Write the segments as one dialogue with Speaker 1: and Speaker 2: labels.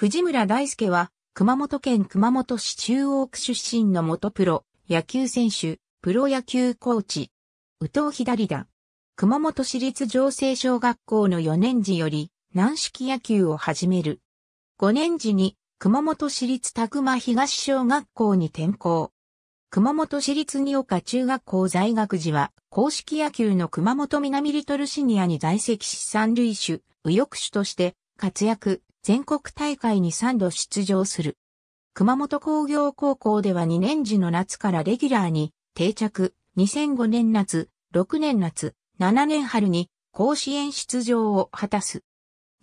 Speaker 1: 藤村大輔は、熊本県熊本市中央区出身の元プロ、野球選手、プロ野球コーチ。宇藤左だ。熊本市立城西小学校の4年時より、軟式野球を始める。5年時に、熊本市立拓磨東小学校に転校。熊本市立二岡中学校在学時は、公式野球の熊本南リトルシニアに在籍し三塁手、右翼手として活躍。全国大会に3度出場する。熊本工業高校では2年時の夏からレギュラーに定着、2005年夏、6年夏、7年春に甲子園出場を果たす。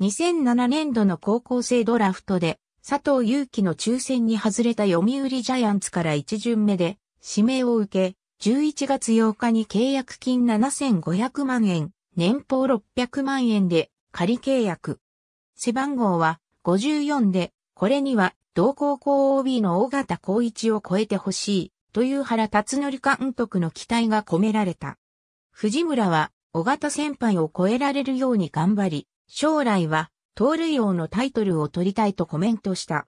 Speaker 1: 2007年度の高校生ドラフトで佐藤祐樹の抽選に外れた読売ジャイアンツから1巡目で指名を受け、11月8日に契約金7500万円、年俸600万円で仮契約。背番号は54で、これには同高校 OB の大型光一を超えてほしい、という原辰則監督の期待が込められた。藤村は、小型先輩を超えられるように頑張り、将来は、盗塁王のタイトルを取りたいとコメントした。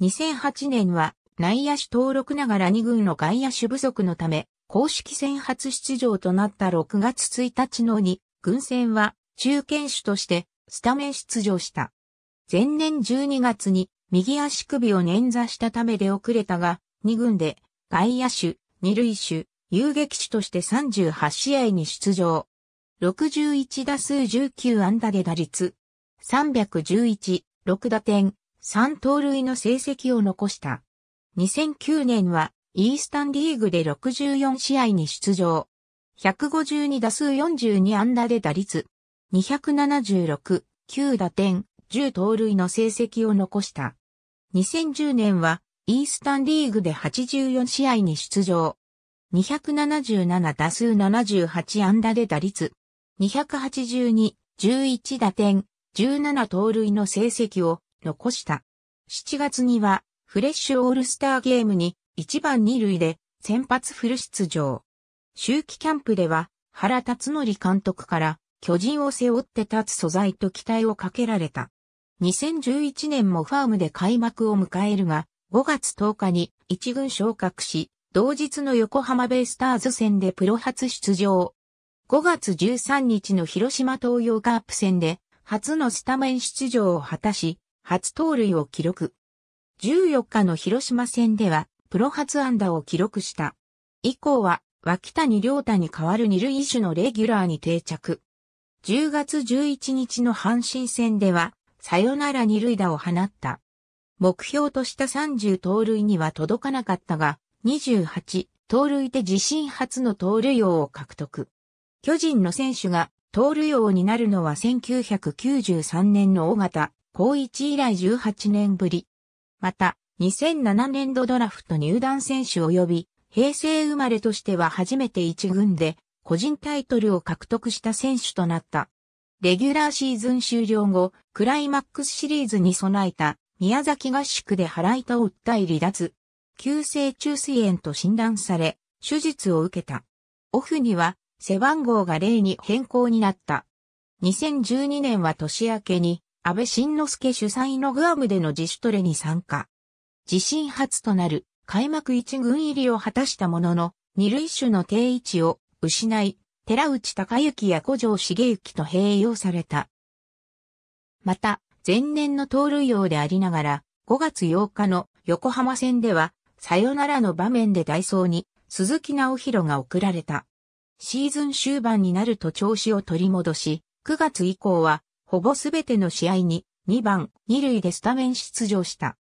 Speaker 1: 2008年は、内野手登録ながら2軍の外野手不足のため、公式戦初出場となった6月1日の2軍戦は、中堅手として、スタメン出場した。前年12月に右足首を捻挫したためで遅れたが、2軍で外野手、二塁手、遊撃手として38試合に出場。61打数19安打で打率。311、6打点、3盗塁の成績を残した。2009年は、イースタンリーグで64試合に出場。152打数42安打で打率。276、9打点、10盗塁の成績を残した。2010年は、イースタンリーグで84試合に出場。277打数78安打で打率。282、11打点、17盗塁の成績を残した。7月には、フレッシュオールスターゲームに1番2塁で先発フル出場。秋季キャンプでは、原辰則監督から巨人を背負って立つ素材と期待をかけられた。2011年もファームで開幕を迎えるが、5月10日に一軍昇格し、同日の横浜ベイスターズ戦でプロ初出場。5月13日の広島東洋カープ戦で初のスタメン出場を果たし、初盗塁を記録。14日の広島戦ではプロ初安打を記録した。以降は脇谷良太に代わる二塁手のレギュラーに定着。10月11日の阪神戦ではサヨナラ二塁打を放った。目標とした30盗塁には届かなかったが、28盗塁で自身初の盗塁王を獲得。巨人の選手が盗塁王になるのは1993年の大型、高一以来18年ぶり。また、2007年度ドラフト入団選手及び、平成生まれとしては初めて一軍で個人タイトルを獲得した選手となった。レギュラーシーズン終了後、クライマックスシリーズに備えた宮崎合宿で腹痛を訴え離脱。急性中水炎と診断され、手術を受けた。オフには背番号が例に変更になった。2012年は年明けに安倍晋之助主催のグアムでの自主トレに参加。自身初となる開幕一軍入りを果たしたものの、二類種の定位置を失い、寺内隆之や古城茂之と併用された。また、前年の盗塁王でありながら、5月8日の横浜戦では、さよならの場面で代走に鈴木直弘が送られた。シーズン終盤になると調子を取り戻し、9月以降は、ほぼすべての試合に2番、2塁でスタメン出場した。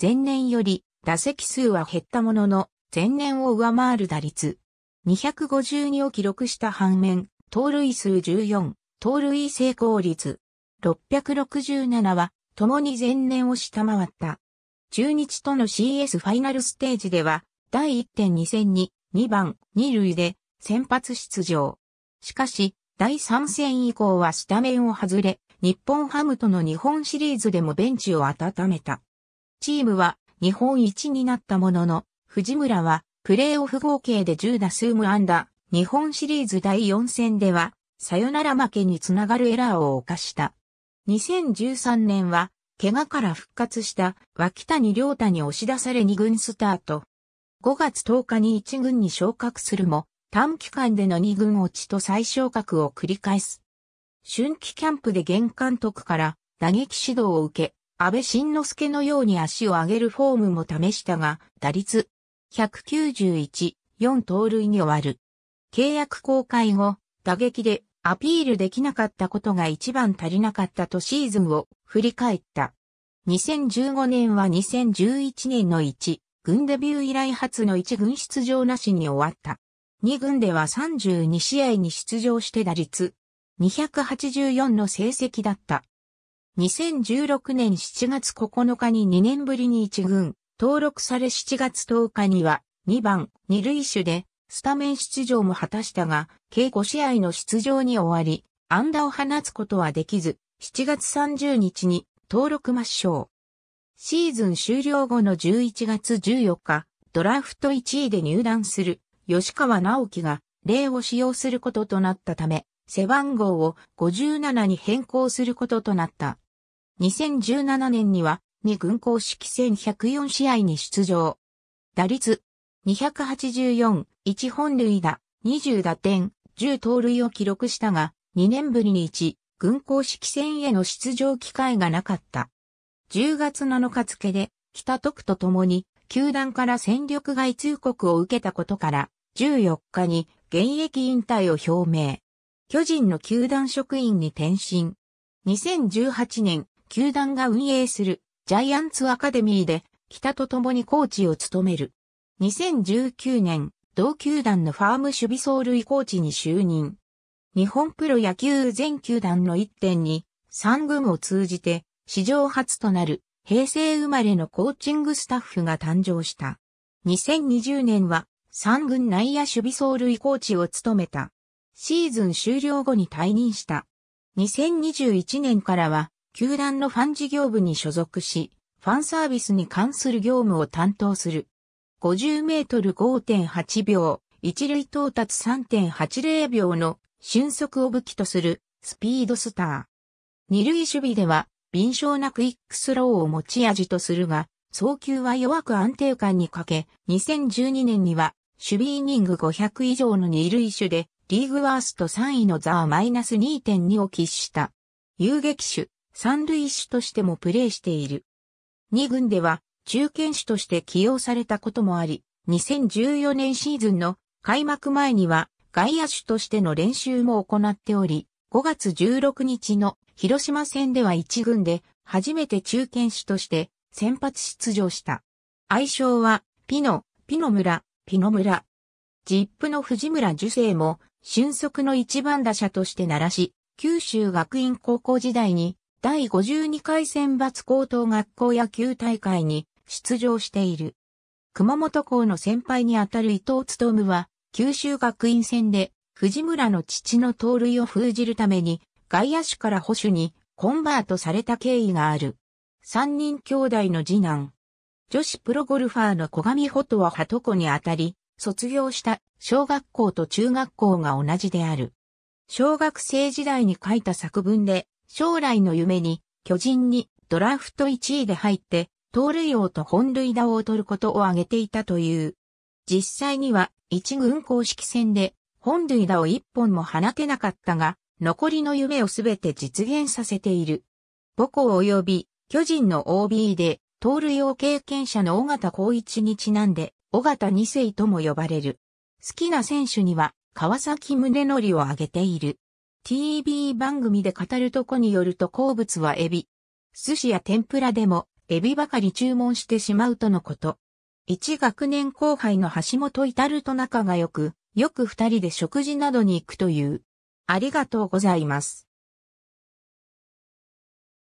Speaker 1: 前年より打席数は減ったものの、前年を上回る打率、252を記録した反面、盗塁数14、盗塁成功率667は、共に前年を下回った。中日との CS ファイナルステージでは、第1.2戦に2番2塁で先発出場。しかし、第3戦以降はスタメンを外れ、日本ハムとの日本シリーズでもベンチを温めた。チームは日本一になったものの、藤村はプレーオフ合計で10打数無安打、日本シリーズ第4戦では、サヨナラ負けにつながるエラーを犯した。2013年は、怪我から復活した脇谷良太に押し出され2軍スタート。5月10日に1軍に昇格するも、短期間での2軍落ちと再昇格を繰り返す。春季キャンプで現監督から打撃指導を受け、安倍晋之助のように足を上げるフォームも試したが、打率191、4盗塁に終わる。契約公開後、打撃でアピールできなかったことが一番足りなかったとシーズンを振り返った。2015年は2011年の1、軍デビュー以来初の1軍出場なしに終わった。2軍では32試合に出場して打率284の成績だった。2016年7月9日に2年ぶりに1軍登録され7月10日には2番2塁手でスタメン出場も果たしたが、計5試合の出場に終わり、安打を放つことはできず、7月30日に登録抹消。シーズン終了後の11月14日、ドラフト1位で入団する吉川直樹が例を使用することとなったため、背番号を57に変更することとなった。2017年にはに軍公式戦104試合に出場。打率284、1本塁打、20打点、10盗塁を記録したが、2年ぶりに1、軍公式戦への出場機会がなかった。10月7日付で、北徳と共に、球団から戦力外通告を受けたことから、14日に現役引退を表明。巨人の球団職員に転身。2018年、球団が運営するジャイアンツアカデミーで北と共にコーチを務める。2019年、同球団のファーム守備走塁コーチに就任。日本プロ野球全球団の一点に、三軍を通じて史上初となる平成生まれのコーチングスタッフが誕生した。2020年は三軍内野守備走塁コーチを務めた。シーズン終了後に退任した。2021年からは球団のファン事業部に所属し、ファンサービスに関する業務を担当する。50メートル5.8秒、一塁到達3.80秒の俊足を武器とするスピードスター。二塁守備では、敏捷なクイックスローを持ち味とするが、早球は弱く安定感に欠け、2012年には、守備イニング500以上の二塁手で、リーグワースト3位のザーマイナス2.2を喫した。遊撃手、三塁手としてもプレーしている。2軍では中堅手として起用されたこともあり、2014年シーズンの開幕前には外野手としての練習も行っており、5月16日の広島戦では1軍で初めて中堅手として先発出場した。愛称はピノ、ピノ村、ピノ村。ジップの藤村樹生も俊足の一番打者として鳴らし、九州学院高校時代に第52回選抜高等学校野球大会に出場している。熊本校の先輩にあたる伊藤勤は、九州学院戦で藤村の父の盗塁を封じるために、外野手から保守にコンバートされた経緯がある。三人兄弟の次男。女子プロゴルファーの小上穂は鳩子にあたり、卒業した小学校と中学校が同じである。小学生時代に書いた作文で、将来の夢に、巨人にドラフト1位で入って、盗塁王と本塁打を取ることを挙げていたという。実際には、一軍公式戦で、本塁打を一本も放てなかったが、残りの夢をすべて実現させている。母校及び、巨人の OB で、盗塁王経験者の尾形光一にちなんで、尾形二世とも呼ばれる。好きな選手には、川崎宗則を挙げている。TV 番組で語るとこによると好物はエビ。寿司や天ぷらでもエビばかり注文してしまうとのこと。一学年後輩の橋本至ると仲が良く、よく二人で食事などに行くという。ありがとうございます。